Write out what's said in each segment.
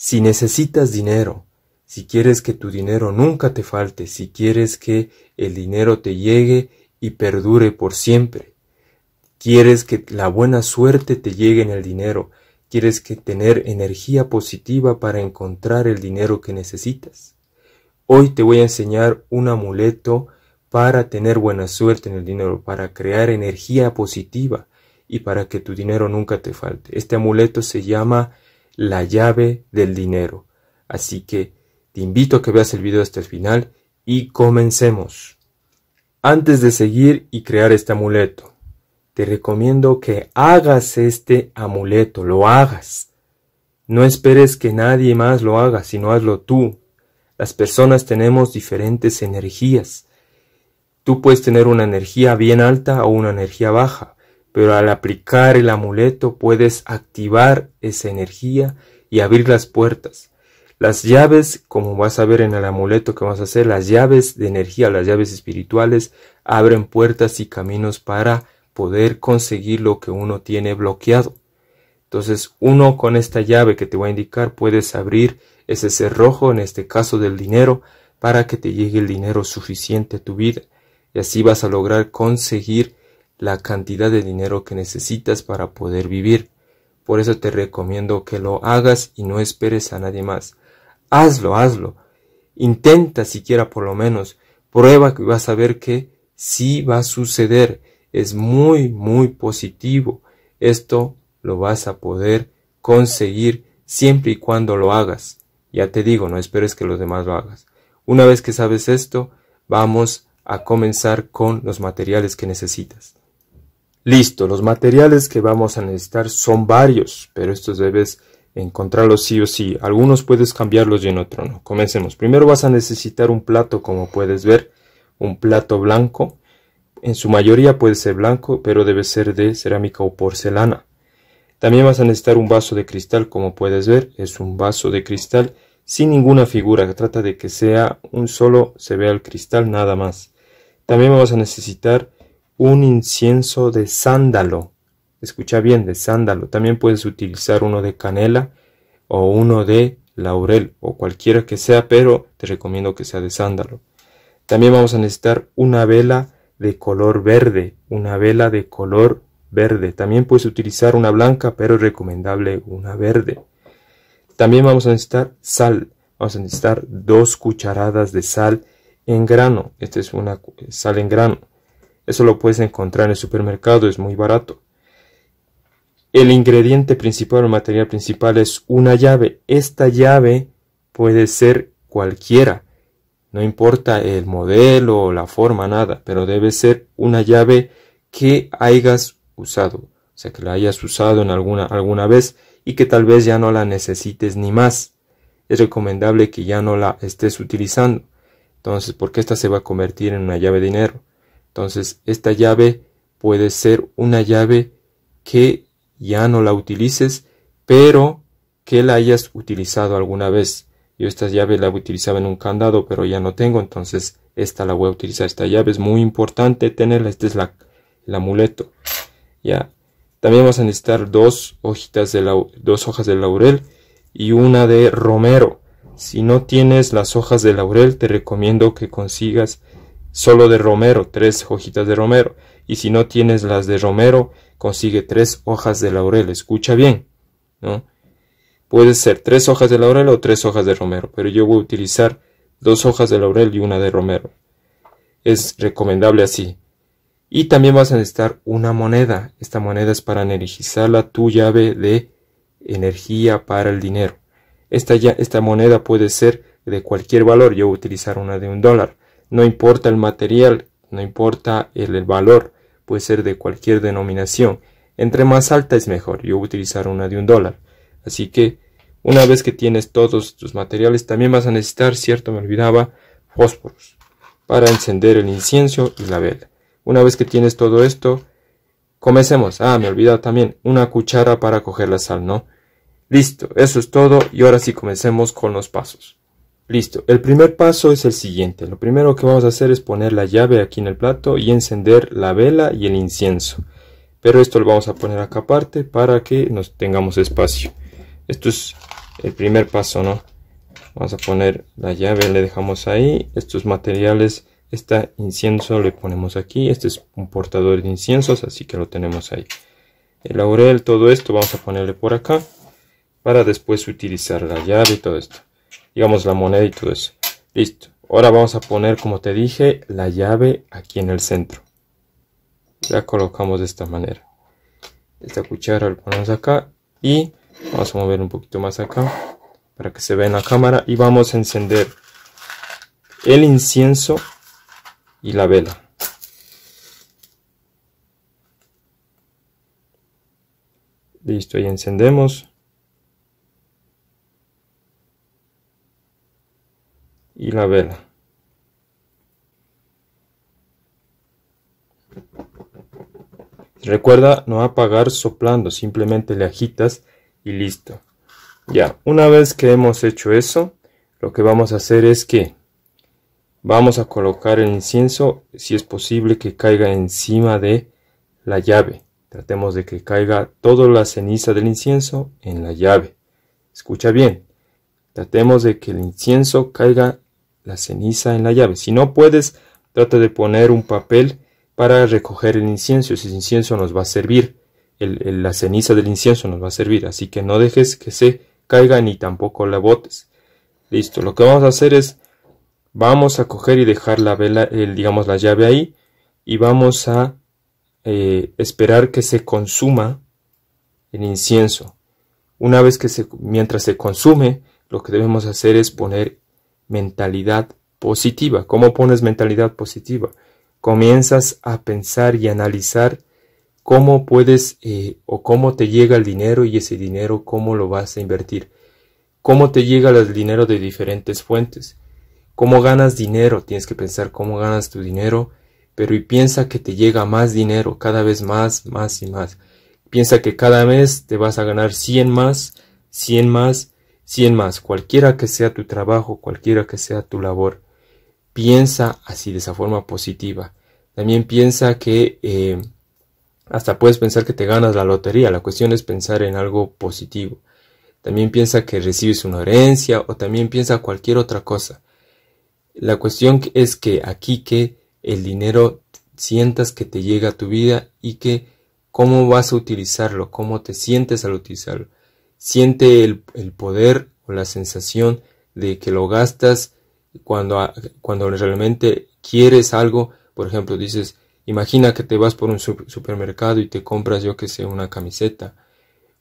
Si necesitas dinero, si quieres que tu dinero nunca te falte, si quieres que el dinero te llegue y perdure por siempre, quieres que la buena suerte te llegue en el dinero, quieres que tener energía positiva para encontrar el dinero que necesitas. Hoy te voy a enseñar un amuleto para tener buena suerte en el dinero, para crear energía positiva y para que tu dinero nunca te falte. Este amuleto se llama la llave del dinero. Así que te invito a que veas el video hasta el final y comencemos. Antes de seguir y crear este amuleto, te recomiendo que hagas este amuleto, lo hagas. No esperes que nadie más lo haga, sino hazlo tú. Las personas tenemos diferentes energías. Tú puedes tener una energía bien alta o una energía baja pero al aplicar el amuleto puedes activar esa energía y abrir las puertas. Las llaves, como vas a ver en el amuleto que vas a hacer, las llaves de energía, las llaves espirituales, abren puertas y caminos para poder conseguir lo que uno tiene bloqueado. Entonces, uno con esta llave que te voy a indicar, puedes abrir ese cerrojo, en este caso del dinero, para que te llegue el dinero suficiente a tu vida. Y así vas a lograr conseguir la cantidad de dinero que necesitas para poder vivir. Por eso te recomiendo que lo hagas y no esperes a nadie más. Hazlo, hazlo. Intenta siquiera por lo menos. Prueba que vas a ver que sí va a suceder. Es muy, muy positivo. Esto lo vas a poder conseguir siempre y cuando lo hagas. Ya te digo, no esperes que los demás lo hagas. Una vez que sabes esto, vamos a comenzar con los materiales que necesitas. Listo, los materiales que vamos a necesitar son varios, pero estos debes encontrarlos sí o sí. Algunos puedes cambiarlos y en otro no. Comencemos. Primero vas a necesitar un plato, como puedes ver, un plato blanco. En su mayoría puede ser blanco, pero debe ser de cerámica o porcelana. También vas a necesitar un vaso de cristal, como puedes ver, es un vaso de cristal sin ninguna figura. Trata de que sea un solo, se vea el cristal nada más. También vas a necesitar un incienso de sándalo. Escucha bien, de sándalo. También puedes utilizar uno de canela o uno de laurel o cualquiera que sea, pero te recomiendo que sea de sándalo. También vamos a necesitar una vela de color verde, una vela de color verde. También puedes utilizar una blanca, pero es recomendable una verde. También vamos a necesitar sal. Vamos a necesitar dos cucharadas de sal en grano. Esta es una sal en grano. Eso lo puedes encontrar en el supermercado, es muy barato. El ingrediente principal el material principal es una llave. Esta llave puede ser cualquiera. No importa el modelo o la forma, nada, pero debe ser una llave que hayas usado, o sea, que la hayas usado en alguna, alguna vez y que tal vez ya no la necesites ni más. Es recomendable que ya no la estés utilizando. Entonces, qué esta se va a convertir en una llave de dinero. Entonces, esta llave puede ser una llave que ya no la utilices, pero que la hayas utilizado alguna vez. Yo esta llave la utilizaba en un candado, pero ya no tengo, entonces esta la voy a utilizar. Esta llave es muy importante tenerla. Este es la, el amuleto. Ya. También vamos a necesitar dos hojitas de dos hojas de laurel y una de romero. Si no tienes las hojas de laurel, te recomiendo que consigas solo de romero, tres hojitas de romero, y si no tienes las de romero, consigue tres hojas de laurel, escucha bien, ¿no? Puede ser tres hojas de laurel o tres hojas de romero, pero yo voy a utilizar dos hojas de laurel y una de romero. Es recomendable así. Y también vas a necesitar una moneda. Esta moneda es para la tu llave de energía para el dinero. Esta, ya, esta moneda puede ser de cualquier valor. Yo voy a utilizar una de un dólar no importa el material, no importa el valor, puede ser de cualquier denominación. Entre más alta es mejor. Yo voy a utilizar una de un dólar. Así que una vez que tienes todos tus materiales, también vas a necesitar, cierto, me olvidaba, fósforos para encender el incienso y la vela. Una vez que tienes todo esto, comencemos. Ah, me olvidaba también una cuchara para coger la sal, ¿no? Listo, eso es todo y ahora sí comencemos con los pasos. Listo, el primer paso es el siguiente. Lo primero que vamos a hacer es poner la llave aquí en el plato y encender la vela y el incienso. Pero esto lo vamos a poner acá aparte para que nos tengamos espacio. Esto es el primer paso, ¿no? Vamos a poner la llave, le dejamos ahí. Estos materiales, este incienso le ponemos aquí. Este es un portador de inciensos, así que lo tenemos ahí. El laurel, todo esto vamos a ponerle por acá para después utilizar la llave y todo esto digamos la moneda y todo eso. Listo. Ahora vamos a poner, como te dije, la llave aquí en el centro. La colocamos de esta manera. Esta cuchara la ponemos acá y vamos a mover un poquito más acá para que se vea en la cámara y vamos a encender el incienso y la vela. Listo, y encendemos. vela. Recuerda no apagar soplando, simplemente le agitas y listo. Ya, una vez que hemos hecho eso, lo que vamos a hacer es que vamos a colocar el incienso, si es posible que caiga encima de la llave. Tratemos de que caiga toda la ceniza del incienso en la llave. Escucha bien, tratemos de que el incienso caiga la ceniza en la llave. Si no puedes, trata de poner un papel para recoger el incienso. Si el incienso nos va a servir. la ceniza del incienso nos va a servir. Así que no dejes que se caiga ni tampoco la botes. Listo. Lo que vamos a hacer es vamos a coger y dejar la vela, el, digamos la llave ahí y vamos a eh, esperar que se consuma el incienso. Una vez que se, mientras se consume, lo que debemos hacer es poner mentalidad positiva. ¿Cómo pones mentalidad positiva? Comienzas a pensar y analizar cómo puedes eh, o cómo te llega el dinero y ese dinero cómo lo vas a invertir. Cómo te llega el dinero de diferentes fuentes. Cómo ganas dinero. Tienes que pensar cómo ganas tu dinero. Pero y piensa que te llega más dinero, cada vez más, más y más. Piensa que cada mes te vas a ganar 100 más, 100 más, en más, cualquiera que sea tu trabajo, cualquiera que sea tu labor, piensa así de esa forma positiva. También piensa que eh, hasta puedes pensar que te ganas la lotería, la cuestión es pensar en algo positivo. También piensa que recibes una herencia o también piensa cualquier otra cosa. La cuestión es que aquí que el dinero sientas que te llega a tu vida y que cómo vas a utilizarlo, cómo te sientes al utilizarlo siente el, el, poder o la sensación de que lo gastas cuando, ah, cuando realmente quieres algo. Por ejemplo, dices, imagina que te vas por un supermercado y te compras, yo que sé, una camiseta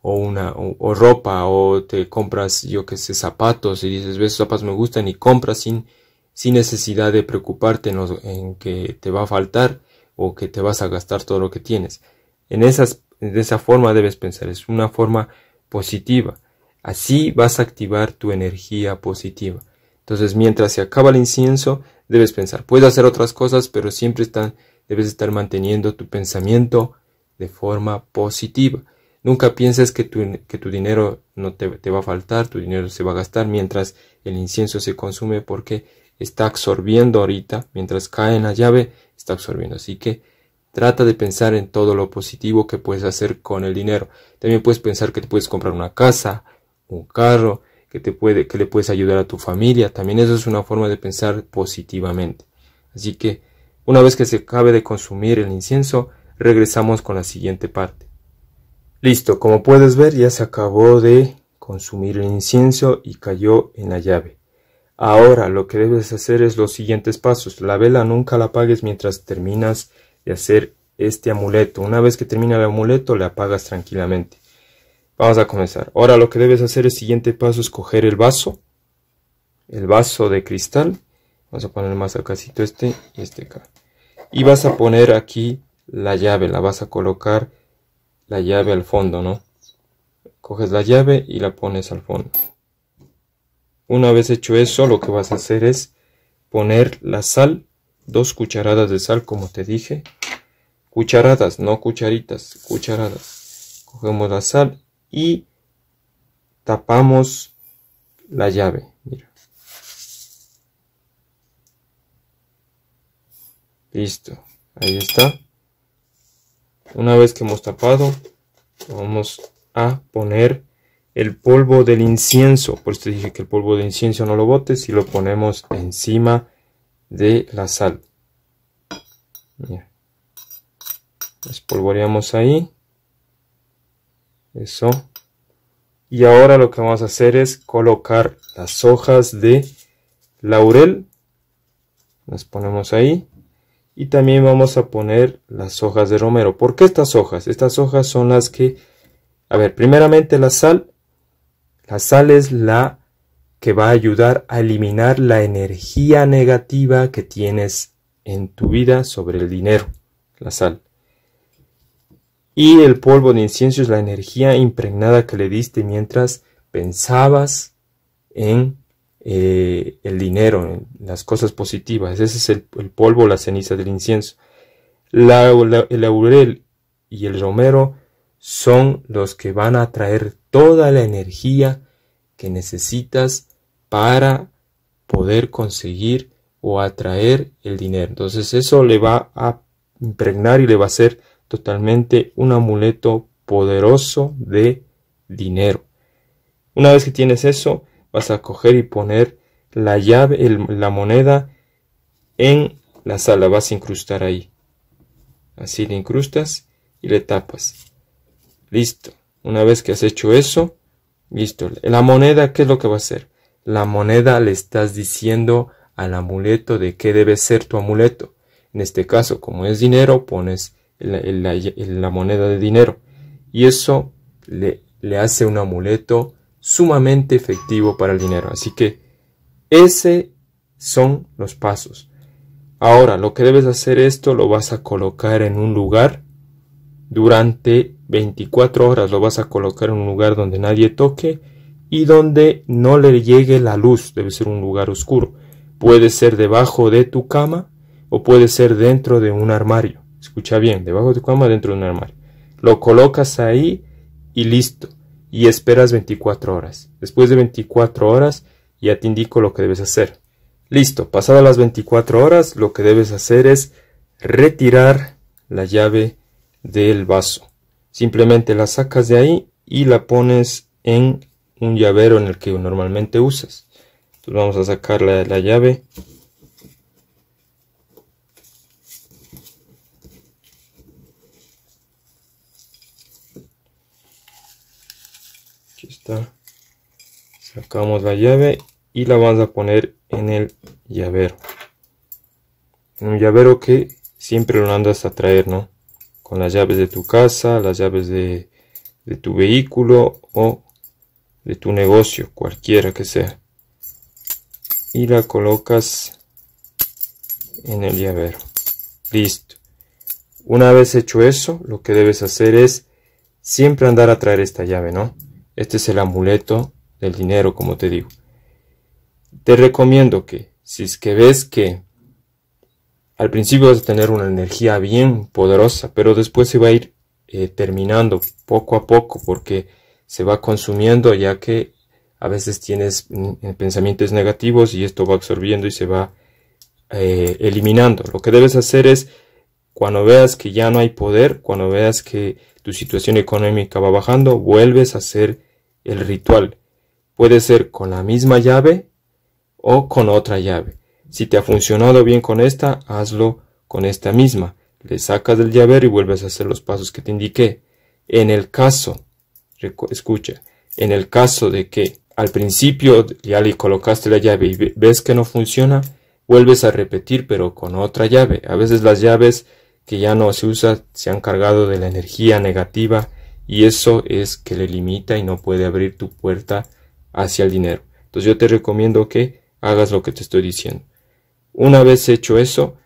o una o, ropa o te compras, yo que sé, zapatos y dices, ves, zapatos me gustan y compras sin, sin necesidad de preocuparte en, que te va a faltar o que te vas a gastar todo lo que tienes. En esas, de esa forma debes pensar, es una forma positiva. Así vas a activar tu energía positiva. Entonces, mientras se acaba el incienso, debes pensar. Puedes hacer otras cosas, pero siempre están, debes estar manteniendo tu pensamiento de forma positiva. Nunca pienses que tu, que tu dinero no te, te va a faltar, tu dinero se va a gastar mientras el incienso se consume porque está absorbiendo ahorita, mientras cae en la llave, está absorbiendo. Así que Trata de pensar en todo lo positivo que puedes hacer con el dinero. También puedes pensar que te puedes comprar una casa, un carro, que, te puede, que le puedes ayudar a tu familia. También eso es una forma de pensar positivamente. Así que, una vez que se acabe de consumir el incienso, regresamos con la siguiente parte. Listo, como puedes ver ya se acabó de consumir el incienso y cayó en la llave. Ahora lo que debes hacer es los siguientes pasos. La vela nunca la apagues mientras terminas y hacer este amuleto. Una vez que termina el amuleto, le apagas tranquilamente. Vamos a comenzar. Ahora lo que debes hacer, el siguiente paso es coger el vaso, el vaso de cristal. Vamos a poner más casito este y este acá. Y vas a poner aquí la llave, la vas a colocar la llave al fondo, ¿no? Coges la llave y la pones al fondo. Una vez hecho eso, lo que vas a hacer es poner la sal dos cucharadas de sal como te dije, cucharadas, no cucharitas, cucharadas. Cogemos la sal y tapamos la llave, mira. Listo, ahí está. Una vez que hemos tapado, vamos a poner el polvo del incienso. Por eso te dije que el polvo de incienso no lo botes y lo ponemos encima de la sal. Espolvoreamos ahí. Eso. Y ahora lo que vamos a hacer es colocar las hojas de laurel. Las ponemos ahí. Y también vamos a poner las hojas de romero. ¿Por qué estas hojas? Estas hojas son las que... A ver, primeramente la sal. La sal es la que va a ayudar a eliminar la energía negativa que tienes en tu vida sobre el dinero, la sal. Y el polvo de incienso es la energía impregnada que le diste mientras pensabas en eh, el dinero, en las cosas positivas. Ese es el, polvo, la ceniza del incienso. el laurel y el romero son los que van a traer toda la energía que necesitas para poder conseguir o atraer el dinero. Entonces eso le va a impregnar y le va a ser totalmente un amuleto poderoso de dinero. Una vez que tienes eso, vas a coger y poner la llave, la moneda en la sala, vas a incrustar ahí. Así le incrustas y le tapas. Listo. Una vez que has hecho eso, listo. La moneda, ¿qué es lo que va a hacer? la moneda le estás diciendo al amuleto de qué debe ser tu amuleto. En este caso, como es dinero, pones la, moneda de dinero. Y eso le, le hace un amuleto sumamente efectivo para el dinero. Así que ese son los pasos. Ahora, lo que debes hacer esto lo vas a colocar en un lugar durante 24 horas. Lo vas a colocar en un lugar donde nadie toque y donde no le llegue la luz, debe ser un lugar oscuro. Puede ser debajo de tu cama o puede ser dentro de un armario. Escucha bien, debajo de tu cama, dentro de un armario. Lo colocas ahí y listo. Y esperas 24 horas. Después de 24 horas ya te indico lo que debes hacer. Listo, pasadas las 24 horas lo que debes hacer es retirar la llave del vaso. Simplemente la sacas de ahí y la pones en un llavero en el que normalmente usas. Entonces vamos a sacar la, la llave. Aquí está. Sacamos la llave y la vamos a poner en el llavero. En un llavero que siempre lo andas a traer, ¿no? Con las llaves de tu casa, las llaves de tu vehículo o de tu negocio, cualquiera que sea, y la colocas en el llavero. Listo. Una vez hecho eso, lo que debes hacer es siempre andar a traer esta llave, ¿no? Este es el amuleto del dinero, como te digo. Te recomiendo que, si es que ves que al principio vas a tener una energía bien poderosa, pero después se va a ir eh, terminando poco a poco, porque se va consumiendo ya que a veces tienes mm, eh, pensamientos negativos y esto va absorbiendo y se va eh, eliminando. Lo que debes hacer es, cuando veas que ya no hay poder, cuando veas que tu situación económica va bajando, vuelves a hacer el ritual. Puede ser con la misma llave o con otra llave. Si te ha funcionado bien con esta, hazlo con esta misma. Le sacas del llavero y vuelves a hacer los pasos que te indiqué. En el caso escucha, en el caso de que al principio ya le colocaste la llave y ves que no funciona, vuelves a repetir pero con otra llave. A veces las llaves que ya no se usan se han cargado de la energía negativa y eso es que le limita y no puede abrir tu puerta hacia el dinero. Entonces yo te recomiendo que hagas lo que te estoy diciendo. Una vez hecho eso,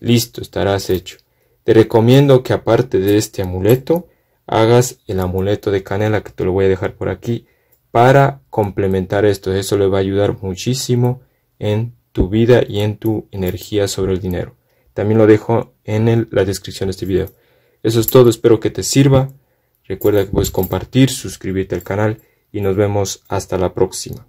listo, estarás hecho. Te recomiendo que aparte de este amuleto, hagas el amuleto de canela, que te lo voy a dejar por aquí, para complementar esto. Eso le va a ayudar muchísimo en tu vida y en tu energía sobre el dinero. También lo dejo en la descripción de este video. Eso es todo, espero que te sirva. Recuerda que puedes compartir, suscribirte al canal y nos vemos hasta la próxima.